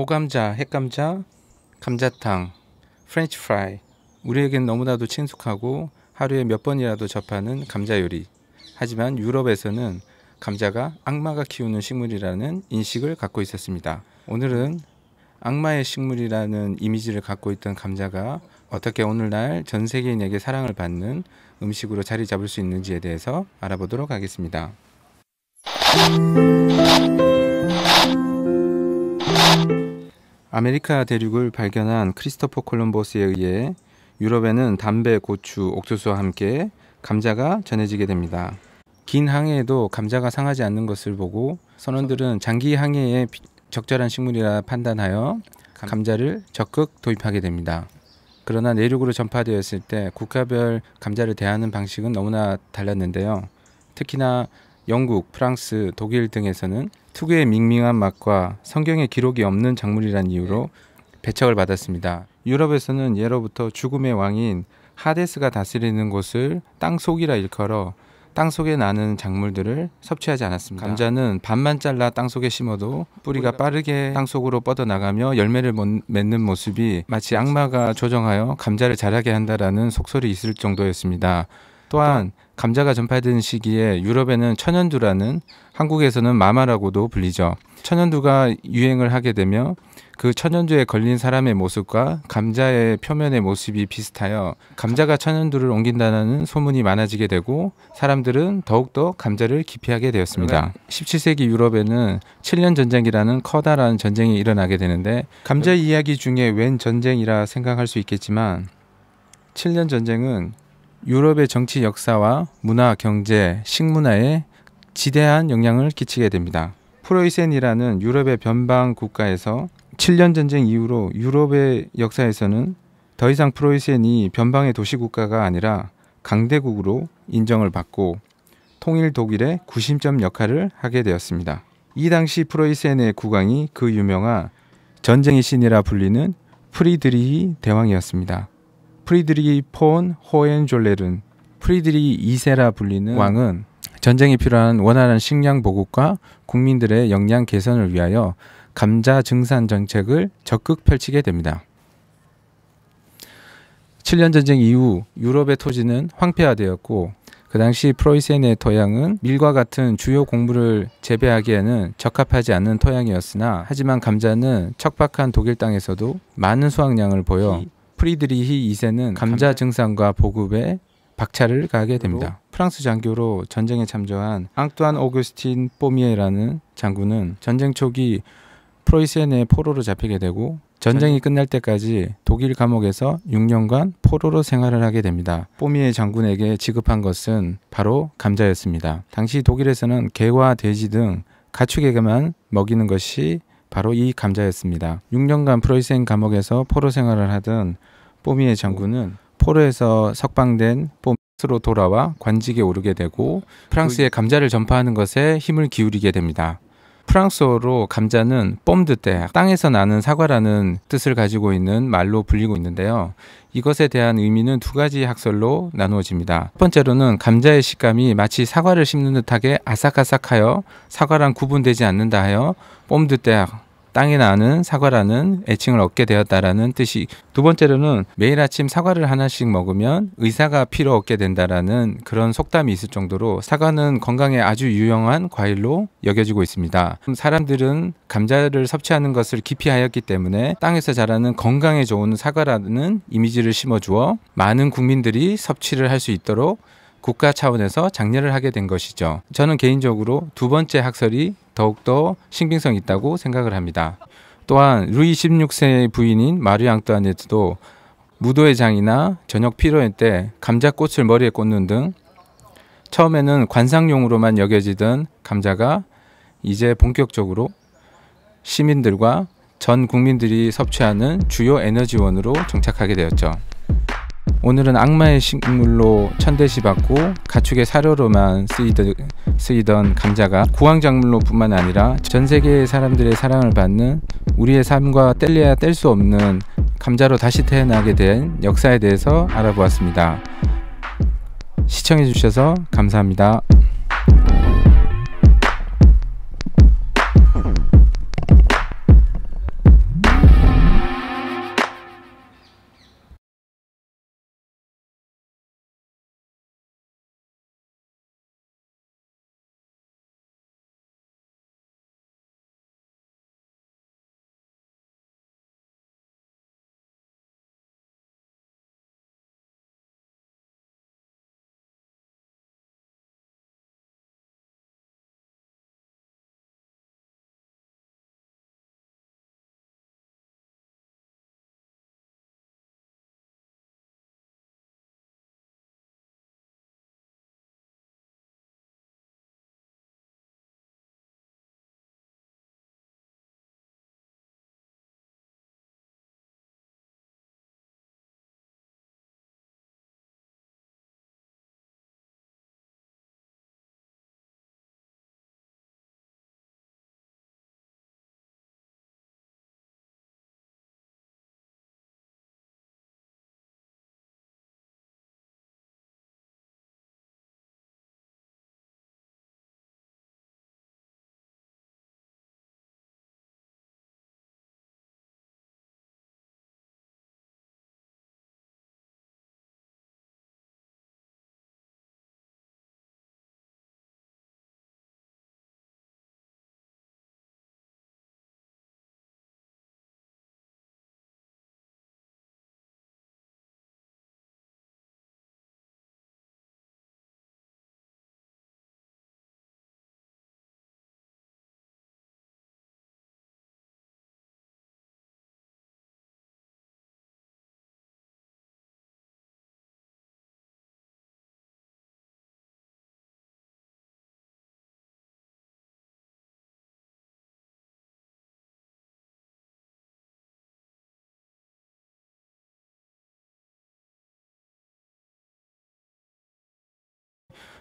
오감자, 핵감자, 감자탕, 프렌치 프라이. 우리에겐 너무나도 친숙하고 하루에 몇 번이라도 접하는 감자 요리. 하지만 유럽에서는 감자가 악마가 키우는 식물이라는 인식을 갖고 있었습니다. 오늘은 악마의 식물이라는 이미지를 갖고 있던 감자가 어떻게 오늘날 전 세계인에게 사랑을 받는 음식으로 자리 잡을 수 있는지에 대해서 알아보도록 하겠습니다. 아메리카 대륙을 발견한 크리스토퍼 콜럼버스에 의해 유럽에는 담배, 고추, 옥수수와 함께 감자가 전해지게 됩니다. 긴 항해에도 감자가 상하지 않는 것을 보고 선원들은 장기 항해에 적절한 식물이라 판단하여 감자를 적극 도입하게 됩니다. 그러나 내륙으로 전파되었을 때 국가별 감자를 대하는 방식은 너무나 달랐는데요. 특히나 영국, 프랑스, 독일 등에서는 특유의 밍밍한 맛과 성경의 기록이 없는 작물이란 이유로 배척을 받았습니다. 유럽에서는 예로부터 죽음의 왕인 하데스가 다스리는 곳을 땅속이라 일컬어 땅속에 나는 작물들을 섭취하지 않았습니다. 감자는 반만 잘라 땅속에 심어도 뿌리가 빠르게 땅속으로 뻗어나가며 열매를 맺는 모습이 마치 악마가 조정하여 감자를 자라게 한다라는 속설이 있을 정도였습니다. 또한 감자가 전파된 시기에 유럽에는 천연두라는 한국에서는 마마라고도 불리죠. 천연두가 유행을 하게 되며 그 천연두에 걸린 사람의 모습과 감자의 표면의 모습이 비슷하여 감자가 천연두를 옮긴다는 소문이 많아지게 되고 사람들은 더욱더 감자를 기피하게 되었습니다. 17세기 유럽에는 7년 전쟁이라는 커다란 전쟁이 일어나게 되는데 감자 이야기 중에 웬 전쟁이라 생각할 수 있겠지만 7년 전쟁은 유럽의 정치 역사와 문화, 경제, 식문화에 지대한 영향을 끼치게 됩니다. 프로이센이라는 유럽의 변방 국가에서 7년 전쟁 이후로 유럽의 역사에서는 더 이상 프로이센이 변방의 도시국가가 아니라 강대국으로 인정을 받고 통일 독일의 구심점 역할을 하게 되었습니다. 이 당시 프로이센의 국왕이 그 유명한 전쟁의 신이라 불리는 프리드리히 대왕이었습니다. 프리드리히 폰호엔졸레른 프리드리히 2세라 불리는 왕은 전쟁이 필요한 원활한 식량 보급과 국민들의 역량 개선을 위하여 감자 증산 정책을 적극 펼치게 됩니다. 7년 전쟁 이후 유럽의 토지는 황폐화되었고 그 당시 프로이센의 토양은 밀과 같은 주요 곡물을 재배하기에는 적합하지 않은 토양이었으나 하지만 감자는 척박한 독일 땅에서도 많은 수확량을 보여 프리드리히 2세는 감자 증상과 보급에 박차를 가게 됩니다. 프랑스 장교로 전쟁에 참전한 앙뚜안 오그스틴 뽀미에라는 장군은 전쟁 초기 프로이센의 포로로 잡히게 되고 전쟁이 끝날 때까지 독일 감옥에서 6년간 포로로 생활을 하게 됩니다. 뽀미에 장군에게 지급한 것은 바로 감자였습니다. 당시 독일에서는 개와 돼지 등 가축에게만 먹이는 것이 바로 이 감자였습니다. 6년간 프로이센 감옥에서 포로 생활을 하던 뽀미의 장군은 포로에서 석방된 뽀미스로 돌아와 관직에 오르게 되고 프랑스의 그 감자를 전파하는 것에 힘을 기울이게 됩니다. 프랑스어로 감자는 뽐드떼, 땅에서 나는 사과라는 뜻을 가지고 있는 말로 불리고 있는데요. 이것에 대한 의미는 두 가지 학설로 나누어집니다. 첫 번째로는 감자의 식감이 마치 사과를 씹는 듯하게 아삭아삭하여 사과랑 구분되지 않는다 하여 뽐드떼 땅에 나는 사과라는 애칭을 얻게 되었다라는 뜻이 두 번째로는 매일 아침 사과를 하나씩 먹으면 의사가 필요 없게 된다라는 그런 속담이 있을 정도로 사과는 건강에 아주 유용한 과일로 여겨지고 있습니다. 사람들은 감자를 섭취하는 것을 기피하였기 때문에 땅에서 자라는 건강에 좋은 사과라는 이미지를 심어주어 많은 국민들이 섭취를 할 수 있도록 국가 차원에서 장려를 하게 된 것이죠. 저는 개인적으로 두 번째 학설이 더욱더 신빙성이 있다고 생각을 합니다. 또한 루이 16세의 부인인 마리 앙뚜아네트도 무도회 장이나 저녁 피로회 때 감자꽃을 머리에 꽂는 등 처음에는 관상용으로만 여겨지던 감자가 이제 본격적으로 시민들과 전 국민들이 섭취하는 주요 에너지원으로 정착하게 되었죠. 오늘은 악마의 식물로 천대시 받고 가축의 사료로만 쓰이던, 쓰이던 감자가 구황작물로뿐만 아니라 전 세계의 사람들의 사랑을 받는 우리의 삶과 뗄래야 뗄 수 없는 감자로 다시 태어나게 된 역사에 대해서 알아보았습니다. 시청해주셔서 감사합니다.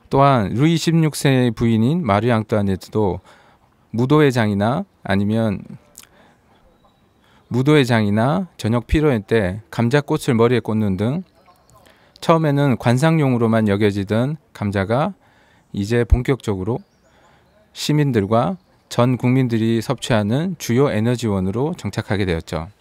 또한 루이 16세의 부인인 마리 앙뚜아네트도 무도회 장이나 아니면 무도회 장이나 저녁 피로회 때 감자꽃을 머리에 꽂는 등 처음에는 관상용으로만 여겨지던 감자가 이제 본격적으로 시민들과 전 국민들이 섭취하는 주요 에너지원으로 정착하게 되었죠.